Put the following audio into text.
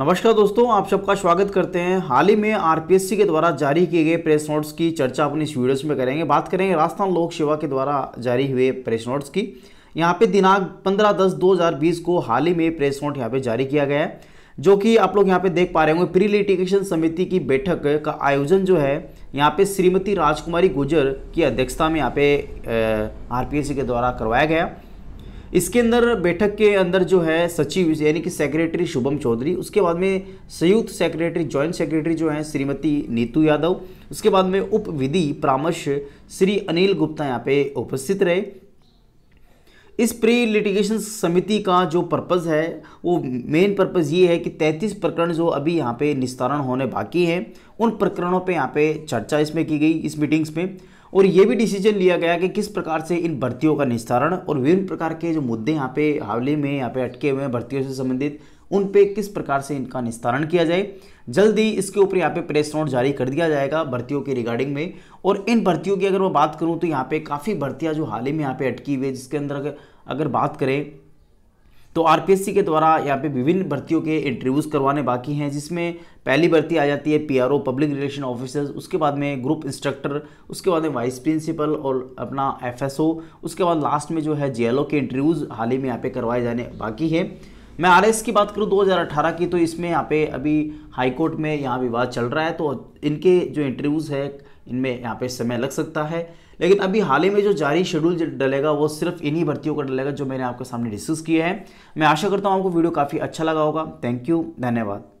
नमस्कार दोस्तों आप सबका स्वागत करते हैं हाल ही में आरपीएससी के द्वारा जारी किए गए प्रेस नोट्स की चर्चा अपनी इस वीडियोस में करेंगे बात करेंगे राजस्थान लोक सेवा के द्वारा जारी हुए प्रेस नोट्स की यहाँ पे दिनांक 15 दस 2020 को हाल ही में प्रेस नोट यहाँ पे जारी किया गया है जो कि आप लोग यहाँ पे देख पा रहे होंगे प्री लिटिगेशन समिति की बैठक का आयोजन जो है यहाँ पे श्रीमती राजकुमारी गुजर की अध्यक्षता में यहाँ पे आर के द्वारा करवाया गया इसके अंदर बैठक के अंदर जो है सचिव यानी कि सेक्रेटरी शुभम चौधरी उसके बाद में संयुक्त सेक्रेटरी जॉइंट सेक्रेटरी जो हैं श्रीमती नीतू यादव उसके बाद में उप विधि परामर्श श्री अनिल गुप्ता यहाँ पे उपस्थित रहे इस प्री लिटिगेशन समिति का जो पर्पज़ है वो मेन पर्पज़ ये है कि 33 प्रकरण जो अभी यहाँ पे निस्तारण होने बाकी हैं उन प्रकरणों पे यहाँ पे चर्चा इसमें की गई इस मीटिंग्स में और ये भी डिसीजन लिया गया कि किस प्रकार से इन भर्तियों का निस्तारण और विभिन्न प्रकार के जो मुद्दे यहाँ पे हावले में यहाँ पे अटके हुए हैं भर्तियों से संबंधित उन पे किस प्रकार से इनका निस्तारण किया जाए जल्द ही इसके ऊपर यहाँ पे प्रेस नोट जारी कर दिया जाएगा भर्तियों के रिगार्डिंग में और इन भर्तियों की अगर मैं बात करूँ तो यहाँ पे काफ़ी भर्तियाँ जो हाल ही में यहाँ पे अटकी हुई है जिसके अंदर अगर बात करें तो आरपीएससी के द्वारा यहाँ पे विभिन्न भर्तियों के इंटरव्यूज़ करवाने बाकी हैं जिसमें पहली भर्ती आ जाती है पीआरओ पब्लिक रिलेशन ऑफिसर्स उसके बाद में ग्रुप इंस्ट्रक्टर उसके बाद में वाइस प्रिंसिपल और अपना एफएसओ उसके बाद लास्ट में जो है जेएलओ के इंटरव्यूज़ हाल ही में यहाँ पे करवाए जाने बाकी है मैं आर की बात करूँ दो की तो इसमें यहाँ पे अभी हाईकोर्ट में यहाँ विवाद चल रहा है तो इनके जो इंटरव्यूज़ है इनमें यहाँ पे समय लग सकता है लेकिन अभी हाल ही में जो जारी शेड्यूल डलेगा वो सिर्फ इन्हीं भर्तियों का डलेगा जो मैंने आपके सामने डिस्कस किए हैं मैं आशा करता हूँ आपको वीडियो काफ़ी अच्छा लगा होगा थैंक यू धन्यवाद